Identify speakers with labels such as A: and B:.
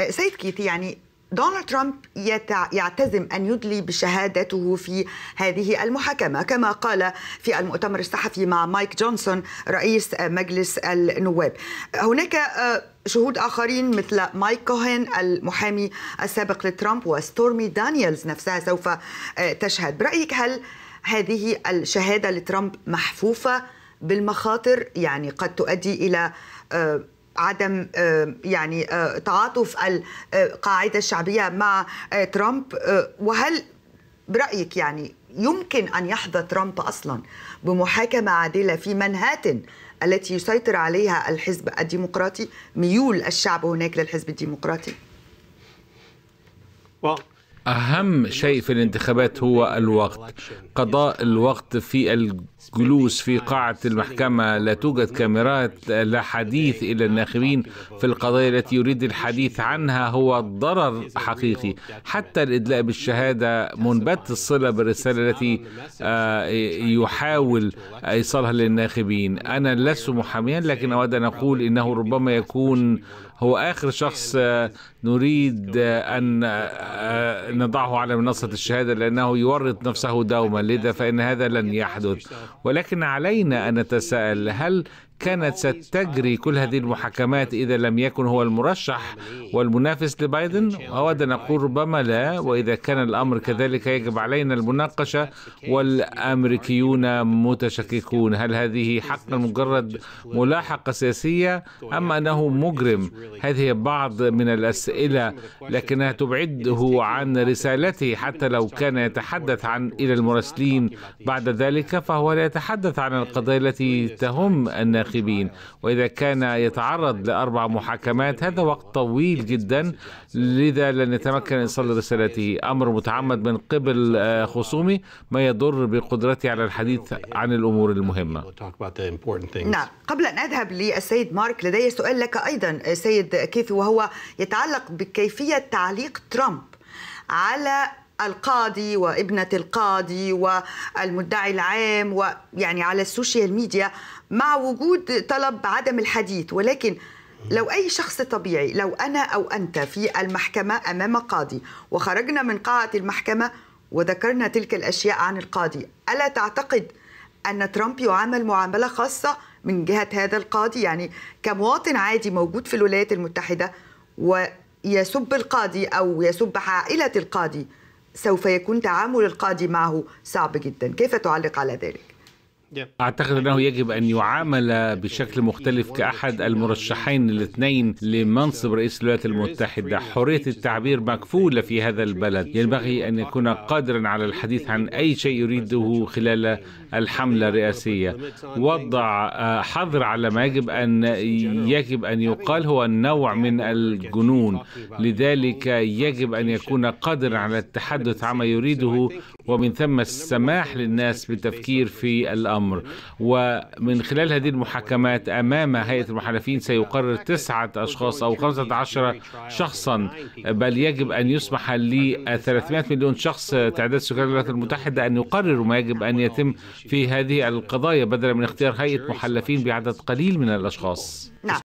A: آه، سيد كيت يعني دونالد ترامب يعتزم ان يدلي بشهادته في هذه المحاكمه كما قال في المؤتمر الصحفي مع مايك جونسون رئيس مجلس النواب هناك آه، شهود آخرين مثل مايك كوهين المحامي السابق لترامب وستورمي دانييلز نفسها سوف آه، تشهد برأيك هل هذه الشهادة لترامب محفوفة بالمخاطر يعني قد تؤدي إلى عدم آه، يعني آه، تعاطف القاعده آه، الشعبيه مع ترامب وهل برايك يعني يمكن ان يحظى ترامب اصلا بمحاكمه عادله في منهاتن التي يسيطر عليها الحزب الديمقراطي ميول الشعب هناك للحزب الديمقراطي
B: well. أهم شيء في الانتخابات هو الوقت قضاء الوقت في الجلوس في قاعة المحكمة لا توجد كاميرات لا حديث إلى الناخبين في القضايا التي يريد الحديث عنها هو ضرر حقيقي حتى الإدلاء بالشهادة منبت الصلة بالرسالة التي آه، يحاول إيصالها للناخبين أنا لست محاميا لكن أود أن أقول إنه ربما يكون هو آخر شخص آه، نريد آه، أن نضعه على منصة الشهادة لأنه يورط نفسه دوما لذا فإن هذا لن يحدث ولكن علينا أن نتساءل هل كانت ستجري كل هذه المحاكمات إذا لم يكن هو المرشح والمنافس لبايدن أود أن أقول ربما لا وإذا كان الأمر كذلك يجب علينا المناقشة والأمريكيون متشككون هل هذه حقا مجرد ملاحقة سياسية أم أنه مجرم هذه بعض من الأسئلة لكنها تبعده عن رسالته حتى لو كان يتحدث عن إلى المراسلين بعد ذلك فهو لا يتحدث عن القضايا التي تهم أن الناخبين وإذا كان يتعرض لأربع محاكمات هذا وقت طويل جدا لذا لن يتمكن إيصال رسالته أمر متعمد من قبل آه، خصومي ما يضر بقدرتي على الحديث عن الأمور المهمة نعم
A: قبل أن أذهب للسيد مارك لدي سؤال لك أيضا آه، سيد كيث وهو يتعلق بكيفية تعليق ترامب على القاضي وابنة القاضي والمدعي العام ويعني على السوشيال ميديا مع وجود طلب عدم الحديث ولكن لو أي شخص طبيعي لو أنا أو أنت في المحكمة أمام قاضي وخرجنا من قاعة المحكمة وذكرنا تلك الأشياء عن القاضي ألا تعتقد أن ترامب يعامل معاملة خاصة من جهة هذا القاضي يعني كمواطن عادي موجود في الولايات المتحدة ويسب القاضي أو يسب عائلة القاضي سوف يكون تعامل القاضي معه صعب جدا كيف تعلق على ذلك؟
B: أعتقد أنه يجب أن يعامل بشكل مختلف كأحد المرشحين الاثنين لمنصب رئيس الولايات المتحدة حرية التعبير مكفولة في هذا البلد ينبغي أن يكون قادرا على الحديث عن أي شيء يريده خلال الحملة الرئاسية وضع آه، حظر على ما يجب أن يجب أن يقال هو النوع من الجنون لذلك يجب أن يكون قادرا على التحدث عما يريده ومن ثم السماح للناس بالتفكير في الأمر ومن خلال هذه المحاكمات أمام هيئة المحلفين سيقرر تسعة أشخاص أو خمسة عشر شخصا بل يجب أن يسمح ل 300 مليون شخص تعداد سكان الولايات المتحدة أن يقرروا ما يجب أن يتم في هذه القضايا بدلا من اختيار هيئة محلفين بعدد قليل من الأشخاص
A: نعم